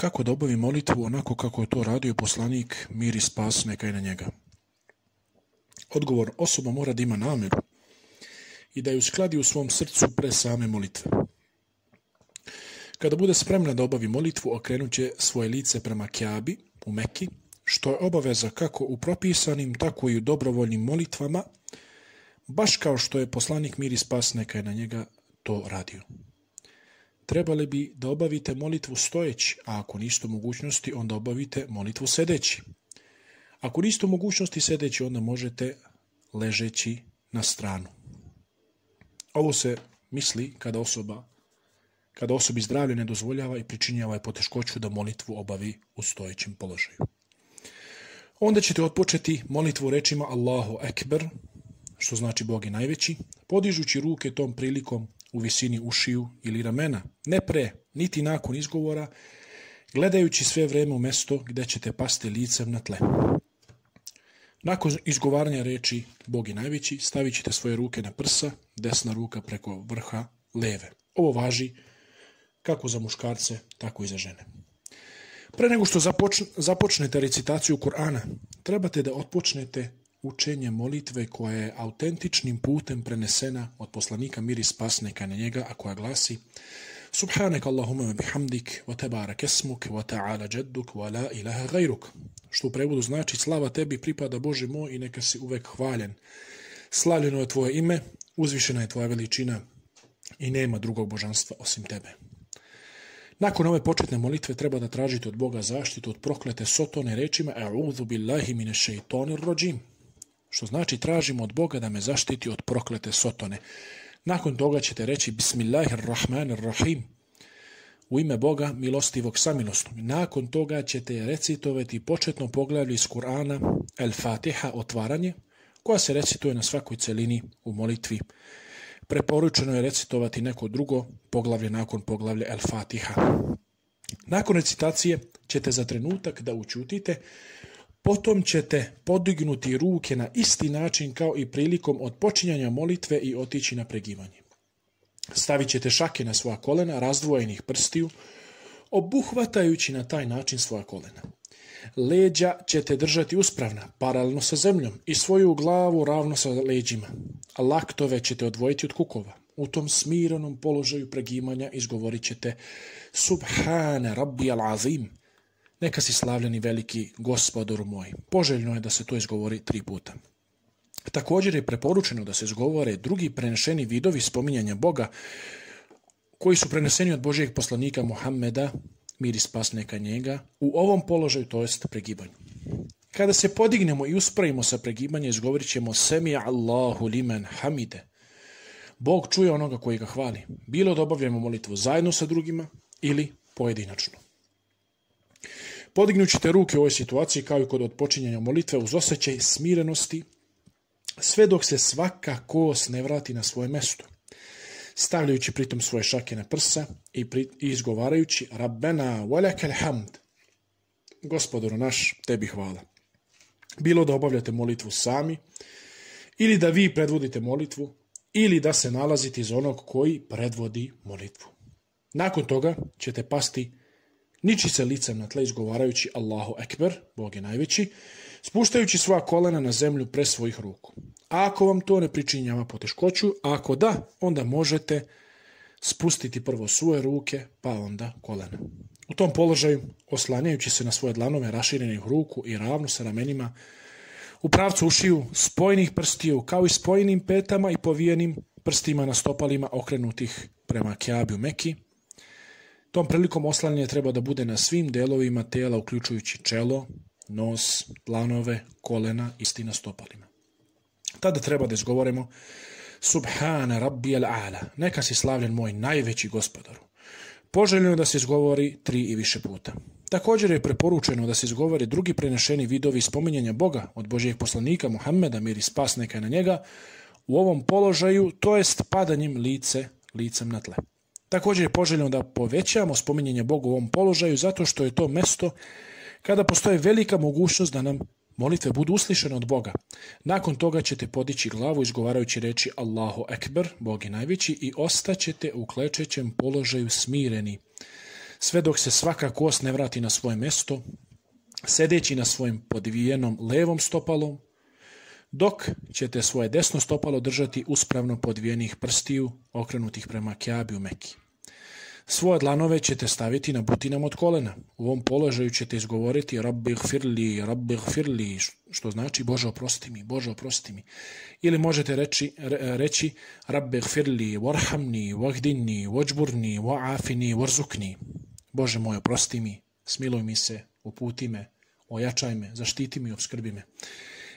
kako da obavi molitvu onako kako je to radio poslanik, mir i spas neka i na njega. Odgovor osoba mora da ima namjeru i da je uskladi u svom srcu pre same molitve. Kada bude spremna da obavi molitvu, okrenut će svoje lice prema Kjabi u Meki, što je obaveza kako u propisanim, tako i u dobrovoljnim molitvama, baš kao što je poslanik mir i spas neka je na njega to radio trebali bi da obavite molitvu stojeći, a ako niste u mogućnosti, onda obavite molitvu sedeći. Ako niste u mogućnosti sedeći, onda možete ležeći na stranu. Ovo se misli kada osoba kada osobi zdravlje ne dozvoljava i pričinjava je poteškoću da molitvu obavi u stojećem položaju. Onda ćete otpočeti molitvu rečima Allahu Ekber, što znači Bog je najveći, podižući ruke tom prilikom u visini ušiju ili ramena, ne pre, niti nakon izgovora, gledajući sve vrijeme u mesto gdje ćete pasti licem na tle. Nakon izgovaranja reči Bog najveći, stavit ćete svoje ruke na prsa, desna ruka preko vrha leve. Ovo važi kako za muškarce, tako i za žene. Pre nego što započnete recitaciju Korana, trebate da otpočnete učenje molitve koja je autentičnim putem prenesena od poslanika miri spasnika na njega, a koja glasi Subhanak Allahumma bihamdik, wa tabarak esmuk, wa ta'ala jadduk, wa la ilaha gajruk. Što u prevodu znači slava tebi pripada Bože moj i neka si uvek hvaljen. Slavljeno je tvoje ime, uzvišena je tvoja veličina i nema drugog božanstva osim tebe. Nakon ove početne molitve treba da tražite od Boga zaštitu od proklete sotone rečima A'udhu billahi mine šeitonir rođim. Što znači tražimo od Boga da me zaštiti od proklete sotone. Nakon toga ćete reći Bismillahirrahmanirrahim u ime Boga milostivog samilostnog. Nakon toga ćete recitovati početno poglavlje iz Kur'ana El Fatiha otvaranje koja se recituje na svakoj celini u molitvi. Preporučeno je recitovati neko drugo poglavlje nakon poglavlja El Fatiha. Nakon recitacije ćete za trenutak da učutite Potom ćete podignuti ruke na isti način kao i prilikom odpočinjanja molitve i otići na pregivanje. Stavit ćete šake na svoja kolena, razdvojenih prstiju, obuhvatajući na taj način svoja kolena. Leđa ćete držati uspravna, paralelno sa zemljom i svoju glavu ravno sa leđima. Laktove ćete odvojiti od kukova. U tom smirenom položaju pregimanja izgovorit ćete Subhana Rabbi azim neka si slavljeni veliki gospodaru moj. Poželjno je da se to izgovori tri puta. Također je preporučeno da se izgovore drugi prenešeni vidovi spominjanja Boga koji su preneseni od Božijeg poslanika Mohameda, mir i spas neka njega, u ovom položaju, to jest pregibanju. Kada se podignemo i uspravimo sa pregibanja, izgovorit ćemo Semi Allahu limen hamide. Bog čuje onoga koji ga hvali. Bilo da obavljamo molitvu zajedno sa drugima ili pojedinačno. Podignut ruke u ovoj situaciji kao i kod odpočinjanja molitve uz osjećaj smirenosti sve dok se svaka kos ne vrati na svoje mesto stavljajući pritom svoje šake na prsa i, izgovarajući Rabbena walak hamd. Gospodaru naš, tebi hvala. Bilo da obavljate molitvu sami, ili da vi predvodite molitvu, ili da se nalazite iz onog koji predvodi molitvu. Nakon toga ćete pasti Niči se licem na tle izgovarajući Allahu Ekber, Bog je najveći, spuštajući svoja kolena na zemlju pre svojih ruku. A ako vam to ne pričinjava poteškoću, ako da, onda možete spustiti prvo svoje ruke, pa onda kolena. U tom položaju, oslanjajući se na svoje dlanove raširenih ruku i ravno sa ramenima, u pravcu ušiju spojnih prstiju, kao i spojenim petama i povijenim prstima na stopalima okrenutih prema Kjabi u Meki, Tom prilikom oslanjanje treba da bude na svim delovima tela, uključujući čelo, nos, planove, kolena i stina stopalima. Tada treba da izgovorimo Subhana Rabbi al-Ala, neka si slavljen moj najveći gospodaru. Poželjno je da se izgovori tri i više puta. Također je preporučeno da se izgovore drugi prenešeni vidovi spominjanja Boga od Božijeg poslanika Muhammeda, mir i spas neka na njega, u ovom položaju, to jest padanjem lice, licem na tle. Također je poželjno da povećamo spominjenje Boga u ovom položaju zato što je to mesto kada postoji velika mogućnost da nam molitve budu uslišene od Boga. Nakon toga ćete podići glavu izgovarajući reći Allahu Ekber, Bog je najveći, i ostaćete u klečećem položaju smireni. Sve dok se svaka kost ne vrati na svoje mesto, sedeći na svojem podvijenom levom stopalom, dok ćete svoje desno stopalo držati uspravno podvijenih prstiju okrenutih prema kjabi u meki. Svoje dlanove ćete staviti na butinam od kolena. U ovom položaju ćete izgovoriti Rabbi firli, Rabbi firli, što znači Bože oprosti mi, Bože oprosti mi. Ili možete reći, re, reći Rabbi firli, warhamni, wahdini, wajburni, wa'afini, warzukni. Bože moj, oprosti mi, smiluj mi se, uputi me, ojačaj me, zaštiti mi, obskrbi me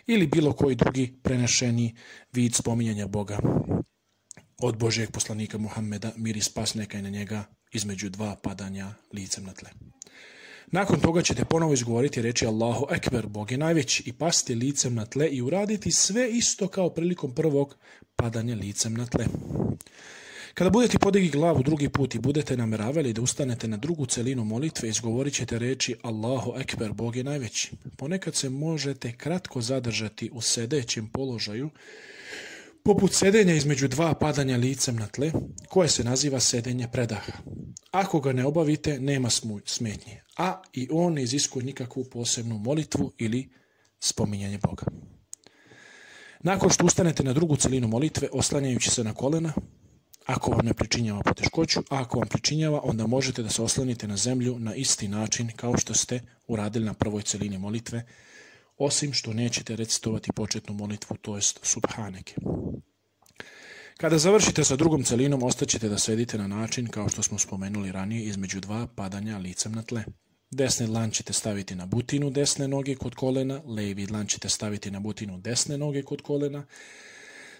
ili bilo koji drugi prenešeni vid spominjanja Boga od Božijeg poslanika Muhammeda, mir i spas neka je na njega između dva padanja licem na tle. Nakon toga ćete ponovo izgovoriti reči Allahu Ekber, Bog je najveći, i pasti licem na tle i uraditi sve isto kao prilikom prvog padanja licem na tle. Kada budete podigli glavu drugi put i budete nameravali da ustanete na drugu celinu molitve, izgovorit ćete reći Allahu Ekber, Bog je najveći. Ponekad se možete kratko zadržati u sedećem položaju, poput sedenja između dva padanja licem na tle, koje se naziva sedenje predaha. Ako ga ne obavite, nema smetnje, a i on ne iziskuje nikakvu posebnu molitvu ili spominjanje Boga. Nakon što ustanete na drugu celinu molitve, oslanjajući se na kolena, ako vam ne pričinjava poteškoću, a ako vam pričinjava, onda možete da se oslanite na zemlju na isti način kao što ste uradili na prvoj celini molitve, osim što nećete recitovati početnu molitvu, to jest subhaneke. Kada završite sa drugom celinom, ostaćete da sedite na način, kao što smo spomenuli ranije, između dva padanja licem na tle. Desni dlan ćete staviti na butinu desne noge kod kolena, levi dlan ćete staviti na butinu desne noge kod kolena,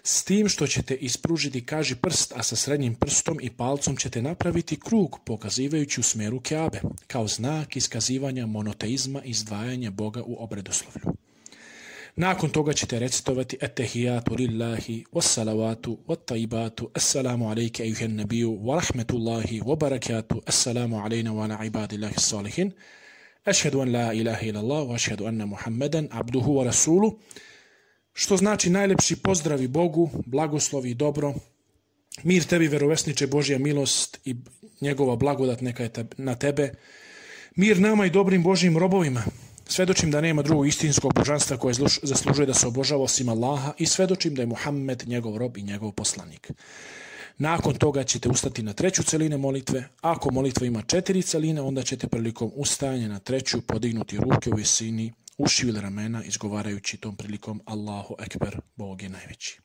s tim što ćete ispružiti kaži prst, a sa srednjim prstom i palcom ćete napraviti krug pokazivajući u smjeru Kjabe, kao znak iskazivanja monoteizma i izdvajanja Boga u obredoslovlju. Nakon toga ćete recitovati Etehijatu lillahi, wassalavatu, wattaibatu, assalamu alaike ayuhen nabiju, wa rahmetullahi, wa barakatu, assalamu alejna wa ala ibadillahi salihin, أشهد an la ilaha ilallah, ašhedu anna muhammeden, abduhu wa rasulu, što znači najlepši pozdravi Bogu, blagoslovi i dobro. Mir tebi, verovesniče Božja milost i njegova blagodat neka je na tebe. Mir nama i dobrim Božjim robovima. Svedočim da nema drugog istinskog božanstva koje zaslužuje da se obožava osim Allaha i svedočim da je Muhammed njegov rob i njegov poslanik. Nakon toga ćete ustati na treću celine molitve. Ako molitva ima četiri celine, onda ćete prilikom ustajanja na treću podignuti ruke u visini uši ili ramena izgovarajući tom prilikom Allahu Ekber, Bog je najveći.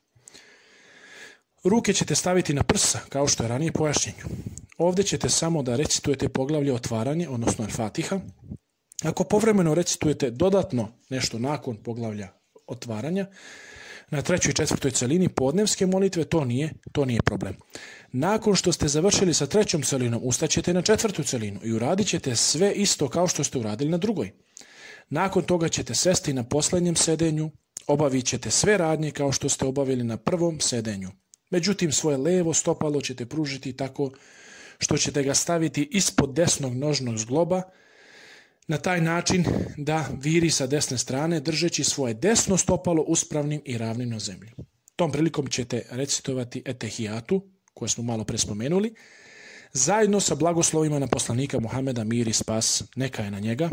Ruke ćete staviti na prsa, kao što je ranije pojašnjenju. Ovdje ćete samo da recitujete poglavlje otvaranje, odnosno Al-Fatiha. Ako povremeno recitujete dodatno nešto nakon poglavlja otvaranja, na trećoj i četvrtoj celini podnevske molitve, to nije, to nije problem. Nakon što ste završili sa trećom celinom, ustaćete na četvrtu celinu i uradit ćete sve isto kao što ste uradili na drugoj. Nakon toga ćete sesti na posljednjem sedenju, obavit ćete sve radnje kao što ste obavili na prvom sedenju. Međutim, svoje levo stopalo ćete pružiti tako što ćete ga staviti ispod desnog nožnog zgloba na taj način da viri sa desne strane držeći svoje desno stopalo uspravnim i ravnim na zemlji. Tom prilikom ćete recitovati etehijatu koje smo malo pre spomenuli, zajedno sa blagoslovima na poslanika Muhameda mir i spas, neka je na njega,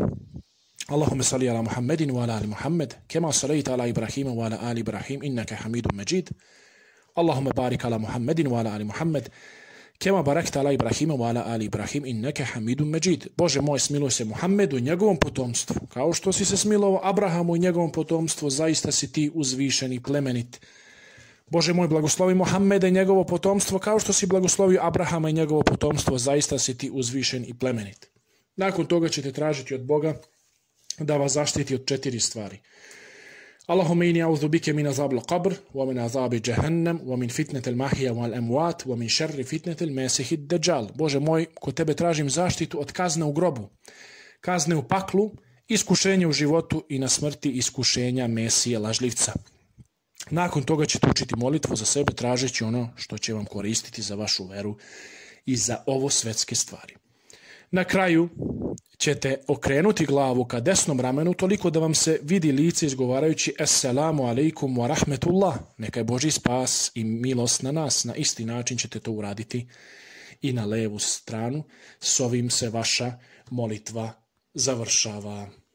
اللهم wa ala ali وعلى آل محمد ala Ibrahima wa ala ali Ibrahim innaka إنك majid. Allahumma barik ala Muhammedin wa ala ali Muhammed Kema barakta ala Ibrahima wa ala ali Ibrahim i neke hamidun Bože moj, smiluj se Muhammedu i njegovom potomstvu. Kao što si se smilovao Abrahamu i njegovom potomstvu, zaista si ti uzvišen i plemenit. Bože moj, blagoslovi Muhammeda i njegovo potomstvo, kao što si blagoslovio Abrahama i njegovo potomstvo, zaista si ti uzvišen i plemenit. Nakon toga ćete tražiti od Boga da vas zaštiti od četiri stvari. Allahume inni a'udhu min azab al-qabr wa min azab jahannam wa min mahya amwat wa min sharri dajjal Bože moj, kod tebe tražim zaštitu od kazne u grobu, kazne u paklu, iskušenje u životu i na smrti iskušenja Mesije lažljivca. Nakon toga ćete učiti molitvu za sebe tražeći ono što će vam koristiti za vašu veru i za ovo svetske stvari. Na kraju ćete okrenuti glavu ka desnom ramenu toliko da vam se vidi lice izgovarajući Esselamu alaikum wa rahmetullah. Neka je Boži spas i milost na nas. Na isti način ćete to uraditi i na levu stranu. S ovim se vaša molitva završava.